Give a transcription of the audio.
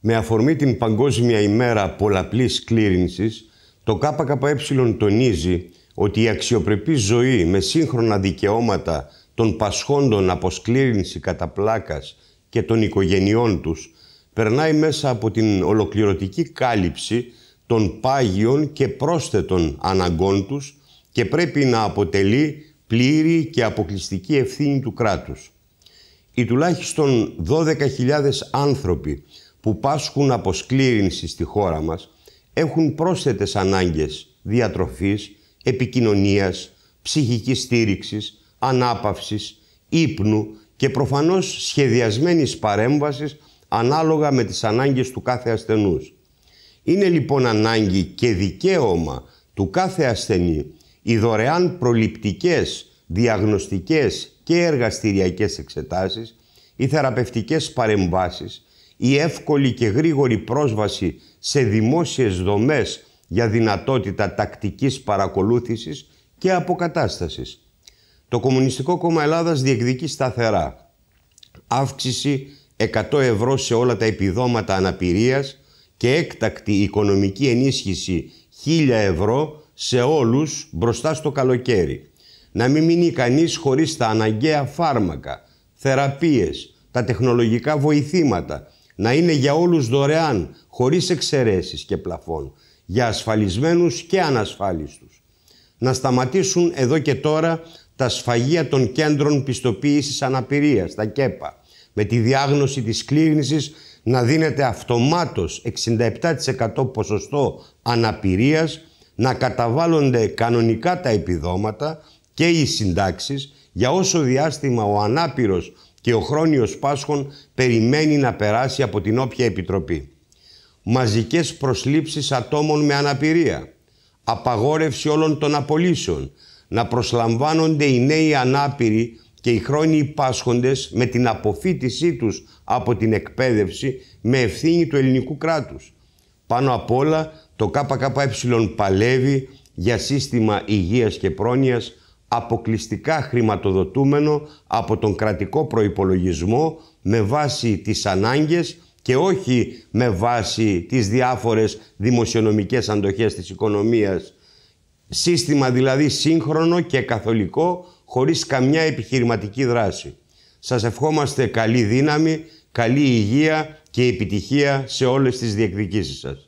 Με αφορμή την Παγκόσμια ημέρα πολλαπλής κλήρυνσης, το ΚΚΕ τονίζει ότι η αξιοπρεπή ζωή με σύγχρονα δικαιώματα των πασχόντων από σκλήρινση κατά πλάκας και των οικογενειών τους περνάει μέσα από την ολοκληρωτική κάλυψη των πάγιων και πρόσθετων αναγκών τους και πρέπει να αποτελεί πλήρη και αποκλειστική ευθύνη του κράτους. Οι τουλάχιστον 12.000 άνθρωποι που πάσχουν από σκλήρινση στη χώρα μας έχουν πρόσθετες ανάγκες διατροφής, επικοινωνίας, ψυχικής στήριξης, ανάπαυσης, ύπνου και προφανώς σχεδιασμένης παρέμβασης ανάλογα με τις ανάγκες του κάθε ασθενούς. Είναι λοιπόν ανάγκη και δικαίωμα του κάθε ασθενή οι δωρεάν προληπτικές, διαγνωστικές και εργαστηριακές εξετάσεις, οι θεραπευτικές παρεμβάσεις, η εύκολη και γρήγορη πρόσβαση σε δημόσιες δομές για δυνατότητα τακτικής παρακολούθησης και αποκατάστασης. Το Κομμουνιστικό Κόμμα Ελλάδας διεκδικεί σταθερά αύξηση 100 ευρώ σε όλα τα επιδόματα αναπηρίας και έκτακτη οικονομική ενίσχυση 1000 ευρώ σε όλους μπροστά στο καλοκαίρι. Να μην μείνει κανείς χωρίς τα αναγκαία φάρμακα, θεραπείες, τα τεχνολογικά βοηθήματα, να είναι για όλους δωρεάν, χωρίς εξαιρέσεις και πλαφών, για ασφαλισμένους και ανασφάλιστους. Να σταματήσουν εδώ και τώρα τα σφαγεία των κέντρων πιστοποίησης αναπηρίας, τα ΚΕΠΑ, με τη διάγνωση της κλήρυνσης να δίνεται αυτομάτως 67% ποσοστό αναπηρίας, να καταβάλλονται κανονικά τα επιδόματα και οι συντάξεις για όσο διάστημα ο ανάπηρος και ο χρόνιος Πάσχων περιμένει να περάσει από την όποια επιτροπή. Μαζικές προσλήψεις ατόμων με αναπηρία, απαγόρευση όλων των απολύσεων, να προσλαμβάνονται οι νέοι ανάπηροι και οι χρόνιοι πάσχοντες με την αποφύτισή τους από την εκπαίδευση με ευθύνη του ελληνικού κράτους. Πάνω απ' όλα το ΚΚΕ παλεύει για σύστημα υγείας και πρόνοιας αποκλειστικά χρηματοδοτούμενο από τον κρατικό προϋπολογισμό με βάση τις ανάγκες και όχι με βάση τις διάφορες δημοσιονομικές αντοχές της οικονομίας. Σύστημα δηλαδή σύγχρονο και καθολικό χωρίς καμιά επιχειρηματική δράση. Σας ευχόμαστε καλή δύναμη, καλή υγεία και επιτυχία σε όλες τις διεκδικήσεις σας.